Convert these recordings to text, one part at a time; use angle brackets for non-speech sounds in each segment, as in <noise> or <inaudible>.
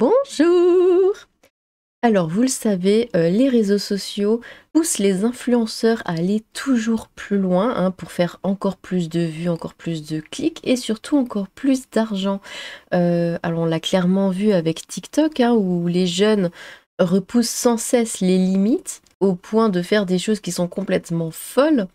Bonjour alors, vous le savez, euh, les réseaux sociaux poussent les influenceurs à aller toujours plus loin hein, pour faire encore plus de vues, encore plus de clics et surtout encore plus d'argent. Euh, alors, on l'a clairement vu avec TikTok, hein, où les jeunes repoussent sans cesse les limites au point de faire des choses qui sont complètement folles.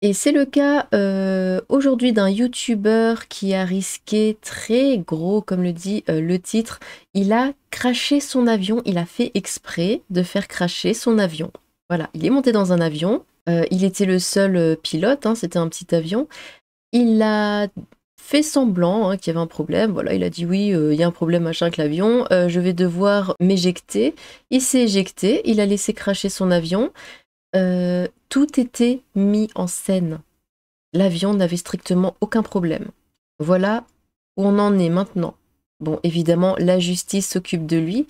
Et c'est le cas euh, aujourd'hui d'un youtubeur qui a risqué très gros, comme le dit euh, le titre. Il a craché son avion, il a fait exprès de faire cracher son avion. Voilà, il est monté dans un avion, euh, il était le seul pilote, hein, c'était un petit avion. Il a fait semblant hein, qu'il y avait un problème. Voilà, il a dit oui, il y a un problème machin avec l'avion, je vais devoir m'éjecter. Il s'est éjecté, il a laissé cracher son avion. Euh, tout était mis en scène. L'avion n'avait strictement aucun problème. Voilà où on en est maintenant. Bon, évidemment, la justice s'occupe de lui,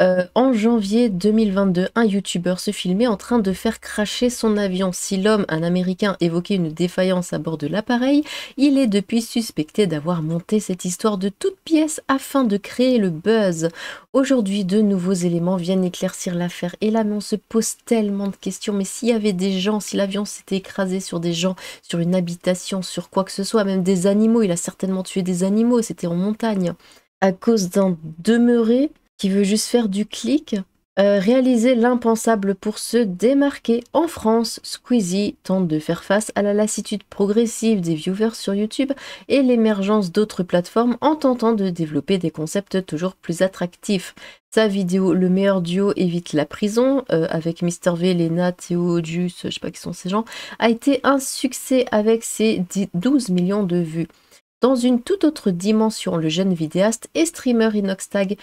euh, en janvier 2022, un youtubeur se filmait en train de faire cracher son avion. Si l'homme, un américain, évoquait une défaillance à bord de l'appareil, il est depuis suspecté d'avoir monté cette histoire de toutes pièces afin de créer le buzz. Aujourd'hui, de nouveaux éléments viennent éclaircir l'affaire et là, on se pose tellement de questions. Mais s'il y avait des gens, si l'avion s'était écrasé sur des gens, sur une habitation, sur quoi que ce soit, même des animaux, il a certainement tué des animaux, c'était en montagne à cause d'un demeuré qui veut juste faire du clic. Euh, réaliser l'impensable pour se démarquer. En France, Squeezie tente de faire face à la lassitude progressive des viewers sur YouTube et l'émergence d'autres plateformes en tentant de développer des concepts toujours plus attractifs. Sa vidéo Le meilleur duo évite la prison, euh, avec Mr V, Lena, Théo, juice je sais pas qui sont ces gens, a été un succès avec ses 12 millions de vues. Dans une toute autre dimension, le jeune vidéaste et streamer Inoxtag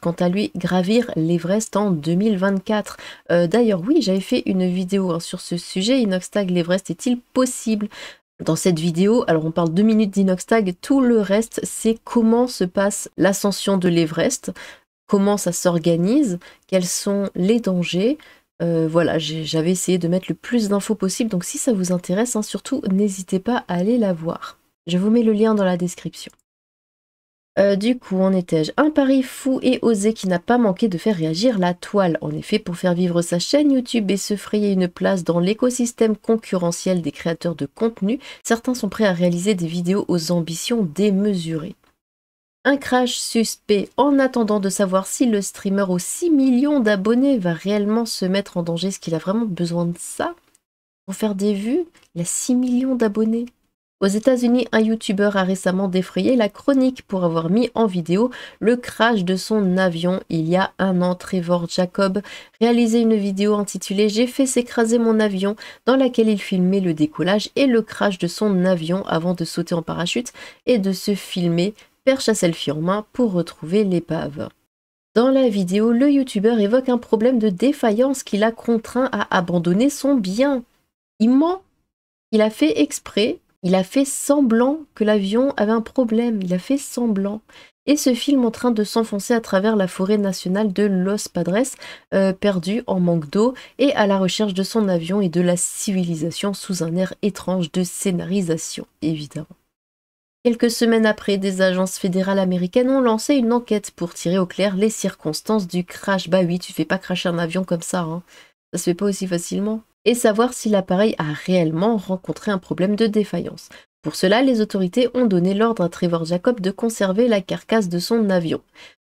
quant à lui gravir l'Everest en 2024. Euh, d'ailleurs oui, j'avais fait une vidéo hein, sur ce sujet, Inoxtag, l'Everest est-il possible dans cette vidéo, alors on parle deux minutes d'Inoxtag, tout le reste c'est comment se passe l'ascension de l'Everest, comment ça s'organise, quels sont les dangers, euh, voilà, j'avais essayé de mettre le plus d'infos possible, donc si ça vous intéresse, hein, surtout n'hésitez pas à aller la voir. Je vous mets le lien dans la description. Euh, du coup, en étais-je un pari fou et osé qui n'a pas manqué de faire réagir la toile. En effet, pour faire vivre sa chaîne YouTube et se frayer une place dans l'écosystème concurrentiel des créateurs de contenu, certains sont prêts à réaliser des vidéos aux ambitions démesurées. Un crash suspect en attendant de savoir si le streamer aux 6 millions d'abonnés va réellement se mettre en danger. Est-ce qu'il a vraiment besoin de ça Pour faire des vues, il a 6 millions d'abonnés. Aux États-Unis, un YouTuber a récemment défrayé la chronique pour avoir mis en vidéo le crash de son avion il y a un an. Trevor Jacob réalisait une vidéo intitulée J'ai fait s'écraser mon avion dans laquelle il filmait le décollage et le crash de son avion avant de sauter en parachute et de se filmer perche à selfie en main pour retrouver l'épave. Dans la vidéo, le youtubeur évoque un problème de défaillance qui l'a contraint à abandonner son bien. Il ment. Il a fait exprès il a fait semblant que l'avion avait un problème, il a fait semblant. Et ce film en train de s'enfoncer à travers la forêt nationale de Los Padres, euh, perdu en manque d'eau et à la recherche de son avion et de la civilisation sous un air étrange de scénarisation, évidemment. Quelques semaines après, des agences fédérales américaines ont lancé une enquête pour tirer au clair les circonstances du crash. Bah oui, tu fais pas cracher un avion comme ça, hein. Ça se fait pas aussi facilement et savoir si l'appareil a réellement rencontré un problème de défaillance. Pour cela, les autorités ont donné l'ordre à Trevor Jacob de conserver la carcasse de son avion.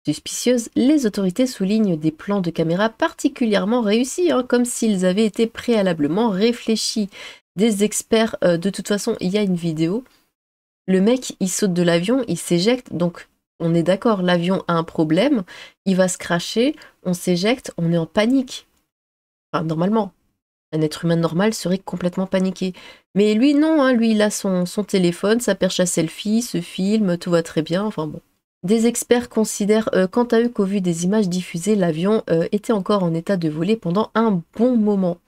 Suspicieuses, les autorités soulignent des plans de caméra particulièrement réussis, hein, comme s'ils avaient été préalablement réfléchis. Des experts, euh, de toute façon, il y a une vidéo. Le mec, il saute de l'avion, il s'éjecte, donc on est d'accord, l'avion a un problème, il va se cracher, on s'éjecte, on est en panique. Enfin, normalement, un être humain normal serait complètement paniqué. Mais lui, non, hein, lui, il a son, téléphone, sa perche à selfie, se filme, tout va très bien, enfin bon. Des experts considèrent euh, quant à eux qu'au vu des images diffusées, l'avion euh, était encore en état de voler pendant un bon moment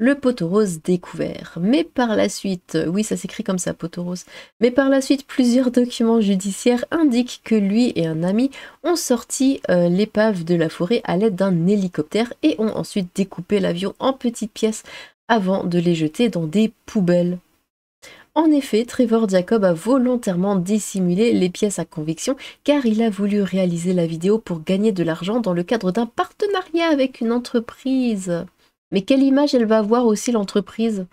le poteau découvert. Mais par la suite, euh, oui ça s'écrit comme ça, poteau rose, mais par la suite plusieurs <laughs> documents judiciaires indiquent que lui et un ami ont sorti euh, l'épave de la forêt à l'aide d'un hélicoptère et ont ensuite découpé l'avion en petites pièces avant de les jeter dans des poubelles. En effet, Trevor Jacob a volontairement dissimulé les pièces à conviction car il a voulu réaliser la vidéo pour gagner de l'argent dans le cadre d'un partenariat avec une entreprise. Mais quelle image elle va avoir aussi l'entreprise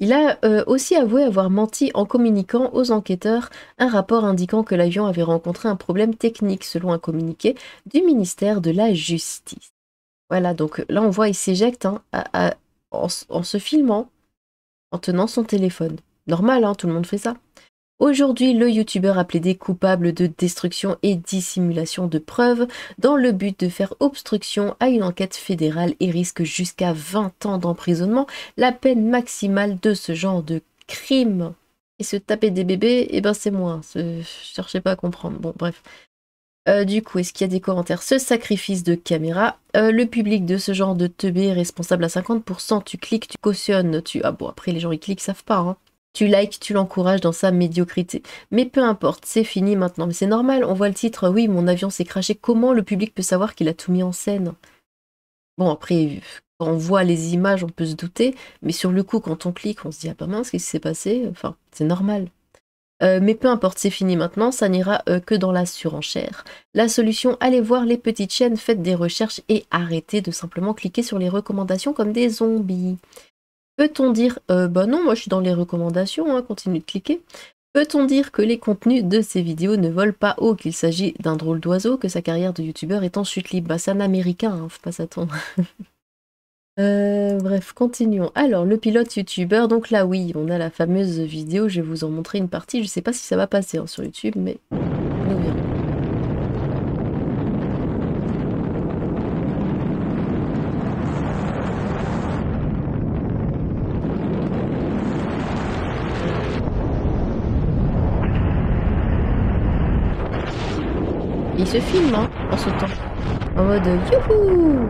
il a euh, aussi avoué avoir menti en communiquant aux enquêteurs un rapport indiquant que l'avion avait rencontré un problème technique selon un communiqué du ministère de la Justice. Voilà, donc là on voit il s'éjecte hein, en, en, se filmant, en tenant son téléphone. Normal, hein, tout le monde fait ça. Aujourd'hui, le youtubeur a plaidé coupable de destruction et dissimulation de preuves dans le but de faire obstruction à une enquête fédérale et risque jusqu'à 20 ans d'emprisonnement, la peine maximale de ce genre de crime. Et se taper des bébés, eh ben c'est moi. Je cherchais pas à comprendre. Bon, bref. Euh, du coup, est-ce qu'il y a des commentaires Ce sacrifice de caméra. Euh, le public de ce genre de teubé est responsable à 50%. Tu cliques, tu cautionnes, tu... Ah bon, après les gens ils cliquent, ils savent pas. Hein tu likes, tu l'encourages dans sa médiocrité. Mais peu importe, c'est fini maintenant. Mais c'est normal, on voit le titre, oui, mon avion s'est craché. Comment le public peut savoir qu'il a tout mis en scène Bon, après, quand on voit les images, on peut se douter, mais sur le coup, quand on clique, on se dit, ah pas mince, ce qui s'est passé Enfin, c'est normal. Euh, mais peu importe, c'est fini maintenant, ça n'ira euh, que dans la surenchère. La solution, allez voir les petites chaînes, faites des recherches et arrêtez de simplement cliquer sur les recommandations comme des zombies. Peut-on dire, euh, bah non, moi je suis dans les recommandations, hein, continue de cliquer. Peut-on dire que les contenus de ces vidéos ne volent pas haut, qu'il s'agit d'un drôle d'oiseau, que sa carrière de youtubeur est en chute libre Bah c'est un américain, hein, faut pas s'attendre. <laughs> Euh, bref, continuons. Alors, le pilote youtubeur, donc là oui, on a la fameuse vidéo, je vais vous en montrer une partie, je sais pas si ça va passer hein, sur YouTube, mais... se filme hein, ce temps En mode youhou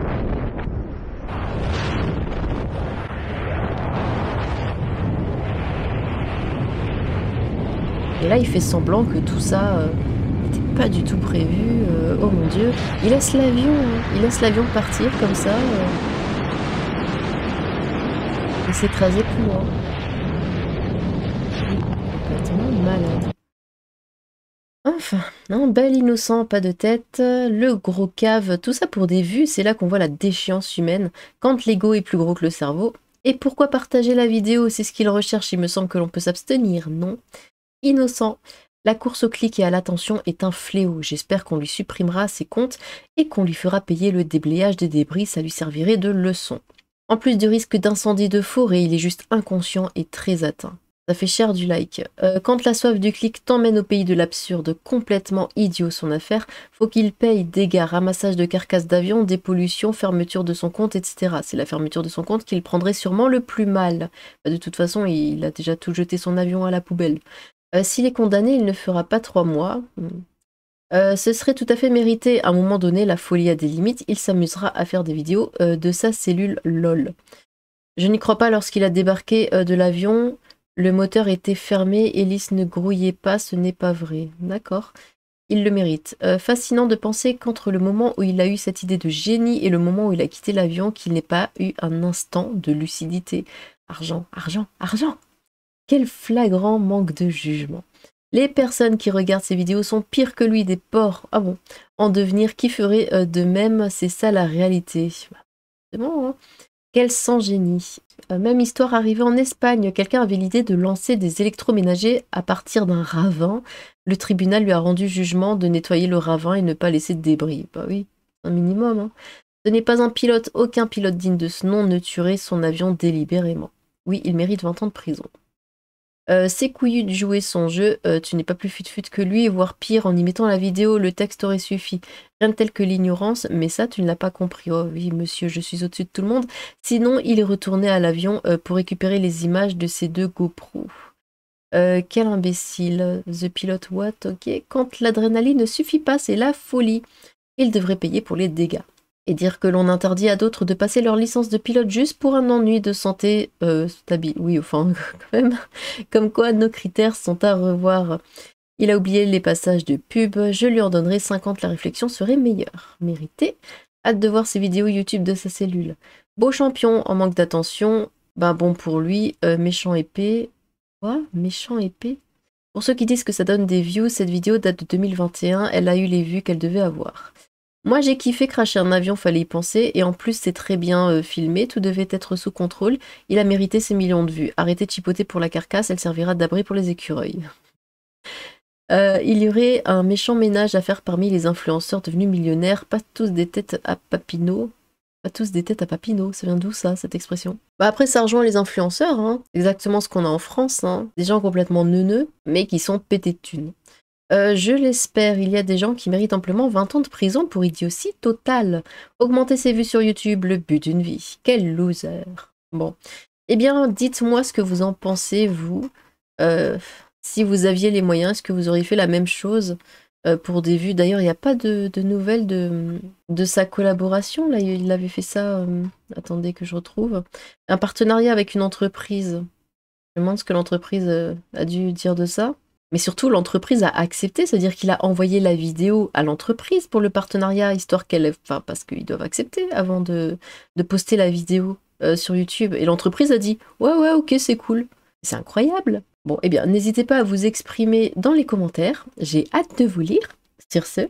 Et là, il fait semblant que tout ça euh, n'était pas du tout prévu. Euh, oh mon dieu. Il laisse l'avion, hein. il laisse l'avion partir comme ça. il euh. et plus loin. Complètement malade. Non, bel innocent, pas de tête, le gros cave, tout ça pour des vues, c'est là qu'on voit la déchéance humaine, quand l'ego est plus gros que le cerveau. Et pourquoi partager la vidéo C'est ce qu'il recherche, il me semble que l'on peut s'abstenir, non Innocent, la course au clic et à l'attention est un fléau. J'espère qu'on lui supprimera ses comptes et qu'on lui fera payer le déblayage des débris, ça lui servirait de leçon. En plus du risque d'incendie de forêt, il est juste inconscient et très atteint. Ça fait cher du like. Euh, quand la soif du clic t'emmène au pays de l'absurde, complètement idiot son affaire, faut qu'il paye dégâts, ramassage de carcasses d'avion, dépollution, fermeture de son compte, etc. C'est la fermeture de son compte qu'il prendrait sûrement le plus mal. Bah, de toute façon, il a déjà tout jeté son avion à la poubelle. Euh, s'il est condamné, il ne fera pas trois mois. Euh, ce serait tout à fait mérité. À un moment donné, la folie a des limites. Il s'amusera à faire des vidéos de sa cellule LOL. Je n'y crois pas lorsqu'il a débarqué de l'avion. Le moteur était fermé hélice ne grouillait pas, ce n'est pas vrai. D'accord. Il le mérite. Euh, fascinant de penser qu'entre le moment où il a eu cette idée de génie et le moment où il a quitté l'avion, qu'il n'ait pas eu un instant de lucidité. Argent, argent, argent Quel flagrant manque de jugement. Les personnes qui regardent ces vidéos sont pires que lui, des porcs. Ah bon En devenir qui ferait euh, de même, c'est ça la réalité. Bah, c'est bon, hein quel sang génie euh, Même histoire arrivée en Espagne, quelqu'un avait l'idée de lancer des électroménagers à partir d'un ravin. Le tribunal lui a rendu jugement de nettoyer le ravin et ne pas laisser de débris. Bah oui, un minimum. Hein. Ce n'est pas un pilote, aucun pilote digne de ce nom ne tuerait son avion délibérément. Oui, il mérite 20 ans de prison. Euh, c'est couillu de jouer son jeu, euh, tu n'es pas plus fut-fut que lui, voire pire, en y mettant la vidéo, le texte aurait suffi. Rien de tel que l'ignorance, mais ça, tu ne l'as pas compris. Oh oui, monsieur, je suis au-dessus de tout le monde. Sinon, il est retourné à l'avion euh, pour récupérer les images de ces deux GoPro. quel imbécile. The Pilot What, ok. Quand l'adrénaline ne suffit pas, c'est la folie. Il devrait payer pour les dégâts et dire que l'on interdit à d'autres de passer leur licence de pilote juste pour un ennui de santé euh, Oui, enfin, <laughs> quand même. Comme quoi, nos critères sont à revoir. Il a oublié les passages de pub. Je lui en donnerai 50. La réflexion serait meilleure. Mérité. Hâte de voir ses vidéos YouTube de sa cellule. Beau champion, en manque d'attention. Ben bon pour lui. Euh, méchant épée. Quoi Méchant épée Pour ceux qui disent que ça donne des views, cette vidéo date de 2021. Elle a eu les vues qu'elle devait avoir. Moi, j'ai kiffé cracher un avion, fallait y penser, et en plus, c'est très bien euh, filmé, tout devait être sous contrôle, il a mérité ses millions de vues. Arrêtez de chipoter pour la carcasse, elle servira d'abri pour les écureuils. Euh, il y aurait un méchant ménage à faire parmi les influenceurs devenus millionnaires, pas tous des têtes à papineau, Pas tous des têtes à papineau, ça vient d'où ça, cette expression bah, Après, ça rejoint les influenceurs, hein. exactement ce qu'on a en France, hein. des gens complètement neuneux, mais qui sont pétés de thunes. Euh, je l'espère, il y a des gens qui méritent amplement 20 ans de prison pour idiotie totale. Augmenter ses vues sur YouTube, le but d'une vie. Quel loser. Bon. Eh bien, dites-moi ce que vous en pensez, vous. Euh, si vous aviez les moyens, est-ce que vous auriez fait la même chose euh, pour des vues D'ailleurs, il n'y a pas de, nouvelles de, sa collaboration. Là, il avait fait ça. attendez que je retrouve. Un partenariat avec une entreprise. Je me demande ce que l'entreprise a dû dire de ça. Mais surtout, l'entreprise a accepté, c'est-à-dire qu'il a envoyé la vidéo à l'entreprise pour le partenariat, histoire qu'elle. Enfin, parce qu'ils doivent accepter avant de, poster la vidéo euh, sur YouTube. Et l'entreprise a dit Ouais, ouais, ok, c'est cool. C'est incroyable. Bon, eh bien, n'hésitez pas à vous exprimer dans les commentaires. J'ai hâte de vous lire. Sur ce,